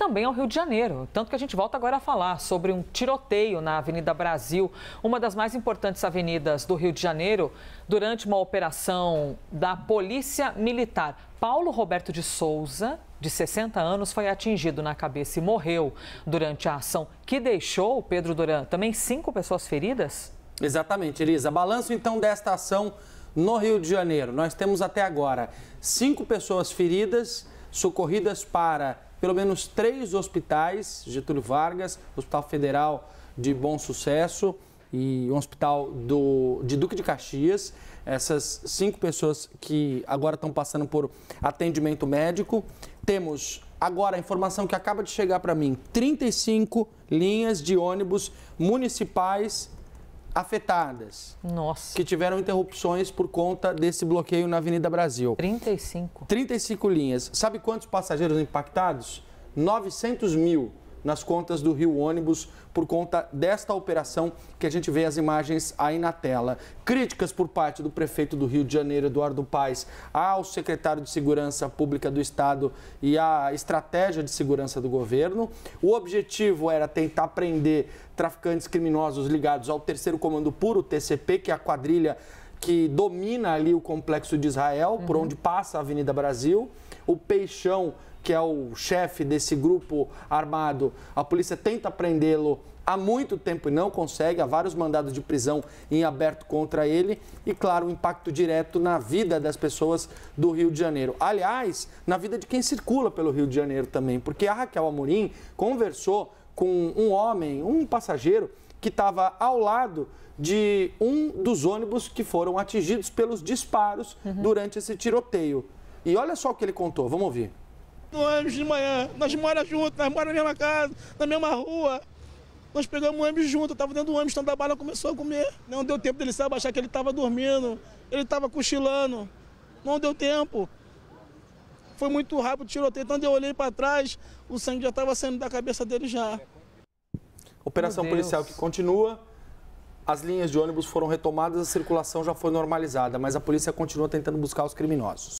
também ao Rio de Janeiro. Tanto que a gente volta agora a falar sobre um tiroteio na Avenida Brasil, uma das mais importantes avenidas do Rio de Janeiro, durante uma operação da Polícia Militar. Paulo Roberto de Souza, de 60 anos, foi atingido na cabeça e morreu durante a ação que deixou Pedro Duran também cinco pessoas feridas? Exatamente, Elisa. Balanço então desta ação no Rio de Janeiro. Nós temos até agora cinco pessoas feridas, socorridas para pelo menos três hospitais, Getúlio Vargas, Hospital Federal de Bom Sucesso e um hospital do, de Duque de Caxias. Essas cinco pessoas que agora estão passando por atendimento médico. Temos agora a informação que acaba de chegar para mim: 35 linhas de ônibus municipais afetadas. Nossa. Que tiveram interrupções por conta desse bloqueio na Avenida Brasil. 35. 35 linhas. Sabe quantos passageiros impactados? 900 mil nas contas do Rio Ônibus por conta desta operação que a gente vê as imagens aí na tela. Críticas por parte do prefeito do Rio de Janeiro, Eduardo Paes, ao secretário de Segurança Pública do Estado e à estratégia de segurança do governo. O objetivo era tentar prender traficantes criminosos ligados ao Terceiro Comando Puro, TCP, que é a quadrilha que domina ali o complexo de Israel, uhum. por onde passa a Avenida Brasil. O Peixão, que é o chefe desse grupo armado, a polícia tenta prendê-lo há muito tempo e não consegue, há vários mandados de prisão em aberto contra ele e, claro, o impacto direto na vida das pessoas do Rio de Janeiro. Aliás, na vida de quem circula pelo Rio de Janeiro também, porque a Raquel Amorim conversou com um homem, um passageiro que estava ao lado de um dos ônibus que foram atingidos pelos disparos uhum. durante esse tiroteio. E olha só o que ele contou, vamos ouvir. No ônibus de manhã, nós moramos juntos, nós moramos na mesma casa, na mesma rua. Nós pegamos o ônibus junto, eu estava dentro do ônibus, então a bala começou a comer. Não deu tempo dele se abaixar, que ele estava dormindo, ele estava cochilando. Não deu tempo. Foi muito rápido o tiroteio, então eu olhei para trás, o sangue já estava saindo da cabeça dele já. Operação policial que continua. As linhas de ônibus foram retomadas, a circulação já foi normalizada, mas a polícia continua tentando buscar os criminosos.